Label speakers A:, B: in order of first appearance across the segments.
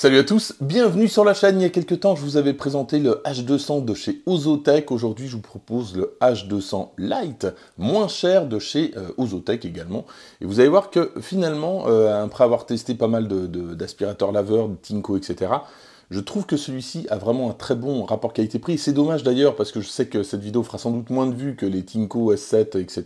A: Salut à tous, bienvenue sur la chaîne. Il y a quelques temps, je vous avais présenté le H200 de chez Ozotech. Aujourd'hui, je vous propose le H200 Lite, moins cher de chez euh, Ozotech également. Et vous allez voir que finalement, euh, après avoir testé pas mal d'aspirateurs de, laveurs, de Tinko, etc., je trouve que celui-ci a vraiment un très bon rapport qualité-prix. C'est dommage d'ailleurs parce que je sais que cette vidéo fera sans doute moins de vues que les Tinko S7, etc.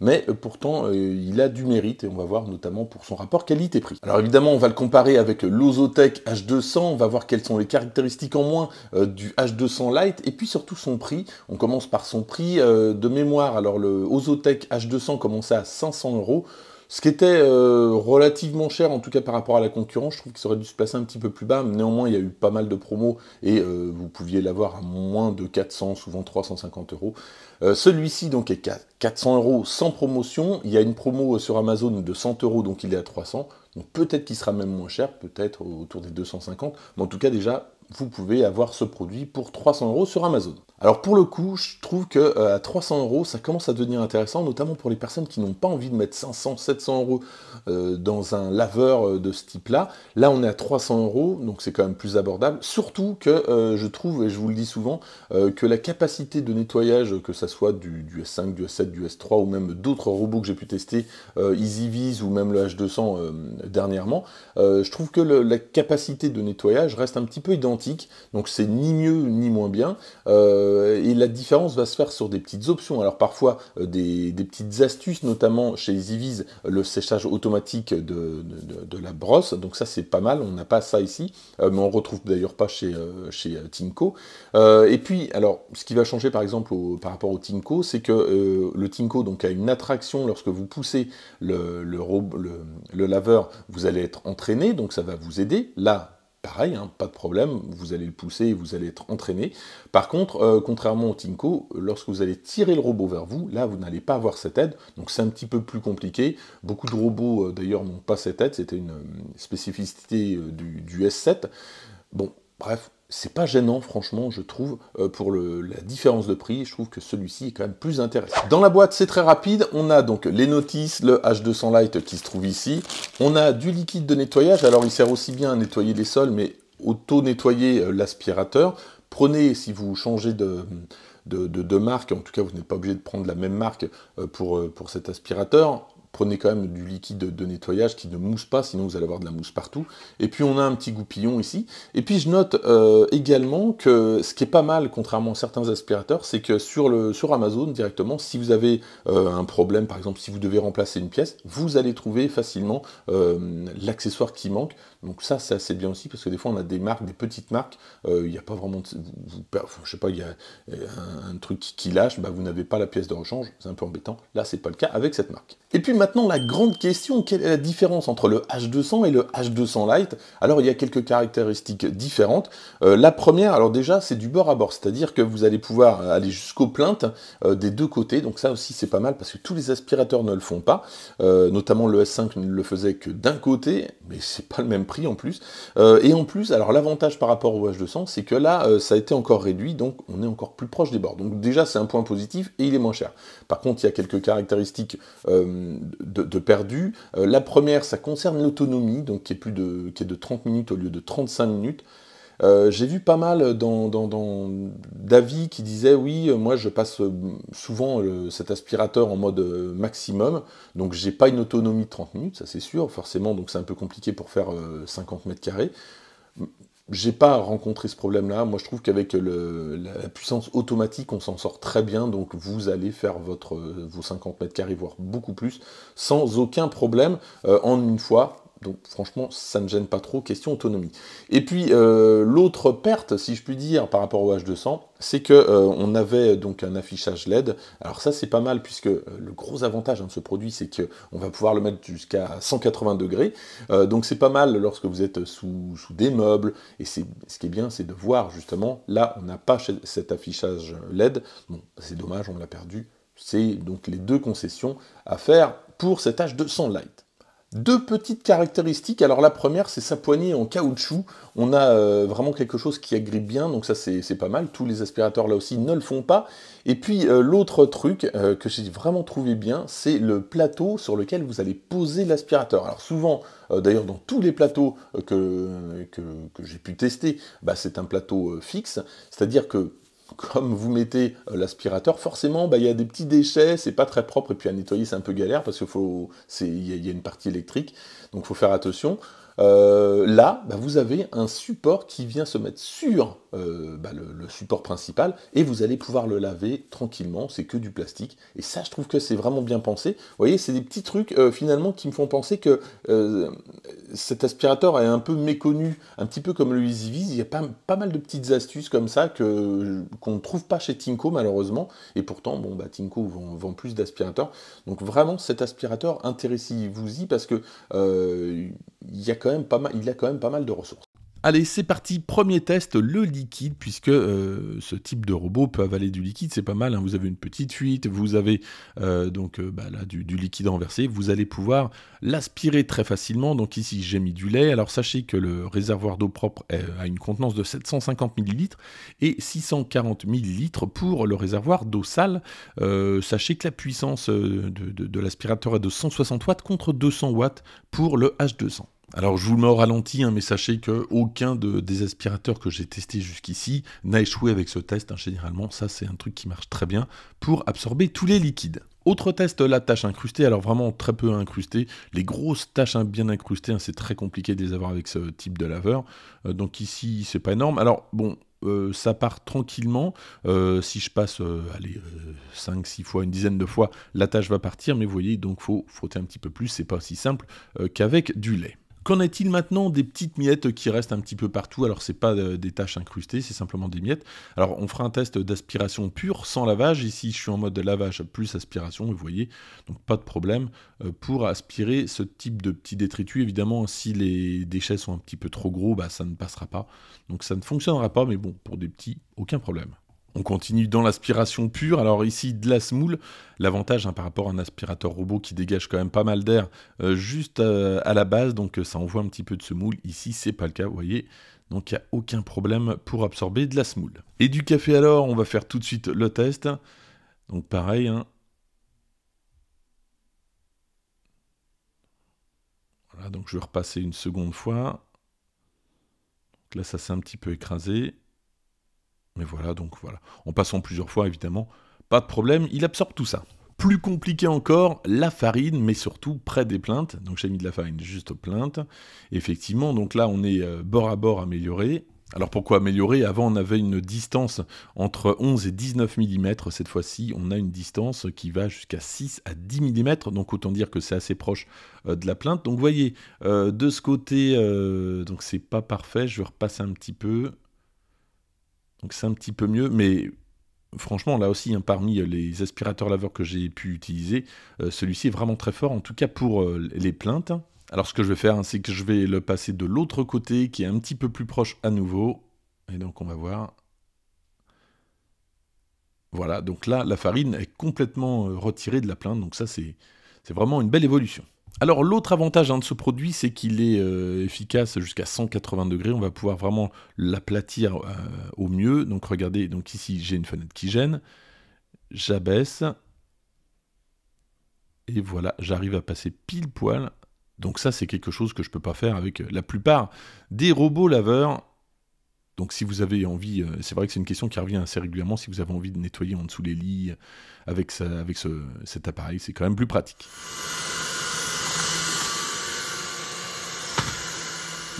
A: Mais euh, pourtant, euh, il a du mérite et on va voir notamment pour son rapport qualité-prix. Alors évidemment, on va le comparer avec l'Ozotech H200. On va voir quelles sont les caractéristiques en moins euh, du H200 Lite et puis surtout son prix. On commence par son prix de mémoire. Alors le Ozotech H200 commençait à 500 euros. Ce qui était euh, relativement cher, en tout cas par rapport à la concurrence, je trouve qu'il aurait dû se placer un petit peu plus bas. Néanmoins, il y a eu pas mal de promos et euh, vous pouviez l'avoir à moins de 400, souvent 350 euros. Euh, celui-ci donc est 400 euros sans promotion. Il y a une promo sur Amazon de 100 euros, donc il est à 300. Donc peut-être qu'il sera même moins cher, peut-être autour des 250. Mais en tout cas, déjà, vous pouvez avoir ce produit pour 300 euros sur Amazon. Alors pour le coup, je trouve que euh, à 300 euros, ça commence à devenir intéressant, notamment pour les personnes qui n'ont pas envie de mettre 500, 700 euros euh, dans un laveur euh, de ce type-là. Là, on est à 300 euros, donc c'est quand même plus abordable. Surtout que je trouve, et je vous le dis souvent, que la capacité de nettoyage, que ça soit du, S5, du S7, du S3 ou même d'autres robots que j'ai pu tester, EasyViz ou même le H200 dernièrement, je trouve que la capacité de nettoyage reste un petit peu identique. Donc c'est ni mieux ni moins bien. Euh, et la différence va se faire sur des petites options. Alors parfois euh, des, petites astuces, notamment chez Zivis, le séchage automatique de, la brosse. Donc ça c'est pas mal, on n'a pas ça ici, euh, mais on ne retrouve d'ailleurs pas chez, chez Tinko. et puis alors ce qui va changer par exemple par rapport au Tinko, c'est que le Tinko donc a une attraction lorsque vous poussez le laveur, vous allez être entraîné, donc ça va vous aider. Là pareil, hein, pas de problème, vous allez le pousser et vous allez être entraîné. Par contre, euh, contrairement au Tinko, lorsque vous allez tirer le robot vers vous, là, vous n'allez pas avoir cette aide, donc c'est un petit peu plus compliqué. Beaucoup de robots, euh, d'ailleurs, n'ont pas cette aide, c'était une euh, spécificité du, du S7. Bon, bref, c'est pas gênant, franchement, je trouve, euh, pour la différence de prix, je trouve que celui-ci est quand même plus intéressant. Dans la boîte, c'est très rapide, on a donc les notices, le H200 Lite qui se trouve ici, on a du liquide de nettoyage, alors il sert aussi bien à nettoyer les sols, mais auto-nettoyer euh, l'aspirateur. Prenez, si vous changez de, marque, en tout cas vous n'êtes pas obligé de prendre la même marque euh, pour, pour cet aspirateur, prenez quand même du liquide de nettoyage qui ne mousse pas, sinon vous allez avoir de la mousse partout. Et puis on a un petit goupillon ici. Et puis je note euh, également que ce qui est pas mal, contrairement à certains aspirateurs, c'est que sur, le, sur Amazon directement, si vous avez euh, un problème, par exemple si vous devez remplacer une pièce, vous allez trouver facilement euh, l'accessoire qui manque. Donc ça, c'est assez bien aussi, parce que des fois on a des marques, des petites marques, il n'y a pas vraiment... De, je sais pas, il y a un, truc qui lâche, bah, vous n'avez pas la pièce de rechange, c'est un peu embêtant. Là, c'est pas le cas avec cette marque. Et puis maintenant la grande question, quelle est la différence entre le H200 et le H200 Lite Alors il y a quelques caractéristiques différentes. Euh, la première, alors déjà, c'est du bord à bord, c'est-à-dire que vous allez pouvoir aller jusqu'aux plaintes euh, des deux côtés. Donc ça aussi c'est pas mal parce que tous les aspirateurs ne le font pas. Euh, notamment le S5 ne le faisait que d'un côté, mais c'est pas le même prix en plus. et en plus, alors l'avantage par rapport au H200, c'est que là, ça a été encore réduit, donc on est encore plus proche des bords. Donc déjà c'est un point positif et il est moins cher. Par contre, il y a quelques caractéristiques de, perdu. Euh, la première, ça concerne l'autonomie, donc qui est, plus de, qui est de 30 minutes au lieu de 35 minutes. Euh, j'ai vu pas mal dans, dans, d'avis qui disaient oui, euh, moi je passe souvent cet aspirateur en mode maximum, donc j'ai pas une autonomie de 30 minutes, ça c'est sûr, forcément, donc c'est un peu compliqué pour faire 50 mètres carrés j'ai pas rencontré ce problème-là. Moi, je trouve qu'avec la puissance automatique, on s'en sort très bien. Donc, vous allez faire votre, euh, vos 50 mètres carrés, voire beaucoup plus, sans aucun problème, euh, en une fois, donc franchement, ça ne gêne pas trop, question autonomie. Et puis euh, l'autre perte, si je puis dire, par rapport au H200, c'est que euh, on avait donc un affichage LED. Alors ça c'est pas mal puisque euh, le gros avantage hein, de ce produit c'est que on va pouvoir le mettre jusqu'à 180 degrés. donc c'est pas mal lorsque vous êtes sous, des meubles et ce qui est bien c'est de voir justement là on n'a pas cet affichage LED. Bon c'est dommage on l'a perdu. C'est donc les deux concessions à faire pour cet H200 Lite. Deux petites caractéristiques. Alors la première, c'est sa poignée en caoutchouc. On a euh, vraiment quelque chose qui agrippe bien, donc ça c'est pas mal. Tous les aspirateurs là aussi ne le font pas. Et puis euh, l'autre truc euh, que j'ai vraiment trouvé bien, c'est le plateau sur lequel vous allez poser l'aspirateur. Alors souvent, d'ailleurs dans tous les plateaux que, que, j'ai pu tester, bah, c'est un plateau fixe. C'est-à-dire que comme vous mettez euh, l'aspirateur, forcément, bah, il y a des petits déchets, c'est pas très propre, et puis à nettoyer, c'est un peu galère, parce qu'il y, a une partie électrique, donc il faut faire attention. Euh, là, bah, vous avez un support qui vient se mettre sur euh, bah, le, support principal et vous allez pouvoir le laver tranquillement, c'est que du plastique. Et ça, je trouve que c'est vraiment bien pensé. Vous voyez, c'est des petits trucs euh, finalement qui me font penser que cet aspirateur est un peu méconnu, un petit peu comme le EasyViz. Il y a pas, mal de petites astuces comme ça que, qu'on ne trouve pas chez Tinko malheureusement. Et pourtant, bon, bah, Tinko vend, plus d'aspirateurs. Donc vraiment, cet aspirateur, intéressez-vous-y parce que il y a quand pas mal, il a quand même pas mal de ressources. Allez, c'est parti, premier test, le liquide, puisque euh, ce type de robot peut avaler du liquide, c'est pas mal, hein. vous avez une petite fuite, vous avez euh, donc euh, bah, là, du, liquide renversé, vous allez pouvoir l'aspirer très facilement, donc ici j'ai mis du lait, alors sachez que le réservoir d'eau propre a une contenance de 750 ml et 640 ml pour le réservoir d'eau sale, sachez que la puissance de, de l'aspirateur est de 160 watts contre 200 watts pour le H200. Alors je vous le mets au ralenti, hein, mais sachez que aucun des aspirateurs que j'ai testé jusqu'ici n'a échoué avec ce test. Hein, généralement, ça c'est un truc qui marche très bien pour absorber tous les liquides. Autre test, la tâche incrustée, alors vraiment très peu incrustée. Les grosses tâches hein, bien incrustées, c'est très compliqué de les avoir avec ce type de laveur. Euh, donc ici, c'est pas énorme. Alors bon, euh, ça part tranquillement. Euh, si je passe allez, 5, 6 fois, une dizaine de fois, la tâche va partir, mais vous voyez, donc faut frotter un petit peu plus, c'est pas aussi simple qu'avec du lait. Qu'en est-il maintenant des petites miettes qui restent un petit peu partout Alors, c'est pas euh, des taches incrustées, c'est simplement des miettes. Alors, on fera un test d'aspiration pure sans lavage. Ici, je suis en mode lavage plus aspiration, vous voyez. Donc, pas de problème euh, pour aspirer ce type de petits détritus. Évidemment, si les déchets sont un petit peu trop gros, bah, ça ne passera pas. Donc, ça ne fonctionnera pas, mais bon, pour des petits, aucun problème. On continue dans l'aspiration pure. Alors ici, de la semoule. L'avantage hein, par rapport à un aspirateur robot qui dégage quand même pas mal d'air euh, juste euh, à la base, donc euh, ça envoie un petit peu de semoule. Ici, c'est pas le cas, vous voyez. Donc il n'y a aucun problème pour absorber de la semoule. Et du café alors, on va faire tout de suite le test. Donc pareil, hein. Voilà, donc je vais repasser une seconde fois. là, ça s'est un petit peu écrasé. Mais voilà, donc voilà. En passant plusieurs fois, évidemment, pas de problème, il absorbe tout ça. Plus compliqué encore, la farine, mais surtout près des plaintes. Donc j'ai mis de la farine juste aux plaintes. Effectivement, donc là on est euh, bord à bord amélioré. Alors pourquoi améliorer Avant on avait une distance entre 11 et 19 mm, cette fois-ci on a une distance qui va jusqu'à 6 à 10 mm, donc autant dire que c'est assez proche euh, de la plainte. Donc vous voyez, euh, de ce côté, donc c'est pas parfait, je vais repasser un petit peu, donc c'est un petit peu mieux, mais franchement, là aussi, hein, parmi euh, les aspirateurs laveurs que j'ai pu utiliser, euh, celui-ci est vraiment très fort, en tout cas pour euh, les plaintes. Alors ce que je vais faire, hein, c'est que je vais le passer de l'autre côté, qui est un petit peu plus proche à nouveau. Et donc on va voir. Voilà, donc là, la farine est complètement retirée de la plainte, donc ça c'est vraiment une belle évolution. Alors l'autre avantage hein, de ce produit, c'est qu'il est, euh, efficace jusqu'à 180 degrés. On va pouvoir vraiment l'aplatir euh, au mieux. Donc regardez, donc ici j'ai une fenêtre qui gêne. J'abaisse. Et voilà, j'arrive à passer pile poil. Donc ça, c'est quelque chose que je ne peux pas faire avec euh, la plupart des robots laveurs. Donc si vous avez envie, c'est vrai que c'est une question qui revient assez régulièrement, si vous avez envie de nettoyer en dessous les lits avec, avec cet appareil, c'est quand même plus pratique.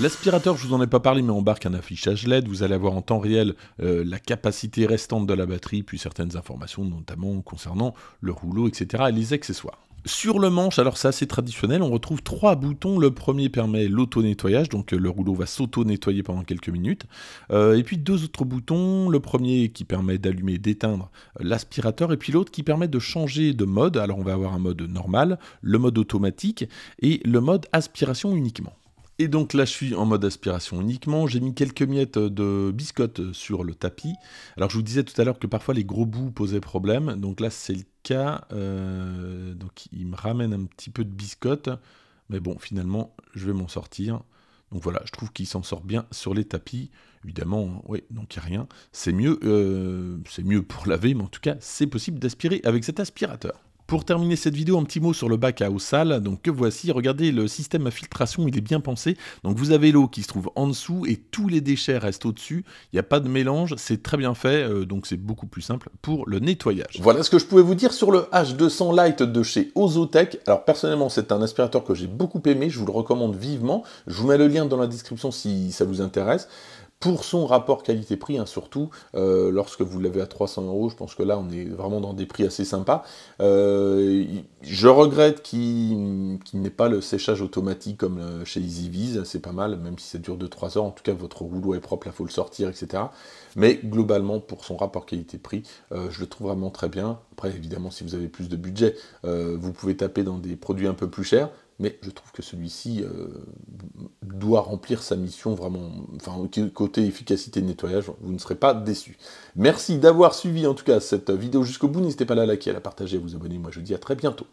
A: L'aspirateur, je vous en ai pas parlé, mais embarque un affichage LED. Vous allez avoir en temps réel euh, la capacité restante de la batterie, puis certaines informations, notamment concernant le rouleau, etc. et les accessoires. Sur le manche, alors c'est assez traditionnel, on retrouve trois boutons. Le premier permet l'auto-nettoyage, donc euh, le rouleau va s'auto-nettoyer pendant quelques minutes. Euh, et puis deux autres boutons, le premier qui permet d'allumer et d'éteindre l'aspirateur, et puis l'autre qui permet de changer de mode. Alors on va avoir un mode normal, le mode automatique et le mode aspiration uniquement. Et donc là, je suis en mode aspiration uniquement. J'ai mis quelques miettes de biscotte sur le tapis. Alors, je vous disais tout à l'heure que parfois les gros bouts posaient problème. Donc là, c'est le cas. Euh, donc, il me ramène un petit peu de biscotte. Mais bon, finalement, je vais m'en sortir. Donc voilà, je trouve qu'il s'en sort bien sur les tapis. Évidemment, hein, oui, donc il n'y a rien. C'est mieux, euh, c'est mieux pour laver, mais en tout cas, c'est possible d'aspirer avec cet aspirateur. Pour terminer cette vidéo, un petit mot sur le bac à eau sale. Donc que voici, regardez le système à filtration, il est bien pensé. Donc vous avez l'eau qui se trouve en dessous et tous les déchets restent au-dessus. Il n'y a pas de mélange, c'est très bien fait, euh, donc c'est beaucoup plus simple pour le nettoyage. Voilà ce que je pouvais vous dire sur le H200 Lite de chez Ozotech. Alors personnellement, c'est un aspirateur que j'ai beaucoup aimé, je vous le recommande vivement. Je vous mets le lien dans la description si ça vous intéresse pour son rapport qualité-prix, hein, surtout euh, lorsque vous l'avez à 300 euros, je pense que là on est vraiment dans des prix assez sympas. Euh, je regrette qu'il n'ait pas le séchage automatique comme euh, chez EasyViz, c'est pas mal, même si ça dure 2-3 heures, en tout cas votre rouleau est propre, il faut le sortir, etc. Mais globalement, pour son rapport qualité-prix, je le trouve vraiment très bien. Après, évidemment, si vous avez plus de budget, vous pouvez taper dans des produits un peu plus chers, mais je trouve que celui-ci doit remplir sa mission vraiment, enfin, côté efficacité nettoyage, vous ne serez pas déçus. Merci d'avoir suivi en tout cas cette vidéo jusqu'au bout, n'hésitez pas à la liker, à la partager, à vous abonner, moi je vous dis à très bientôt.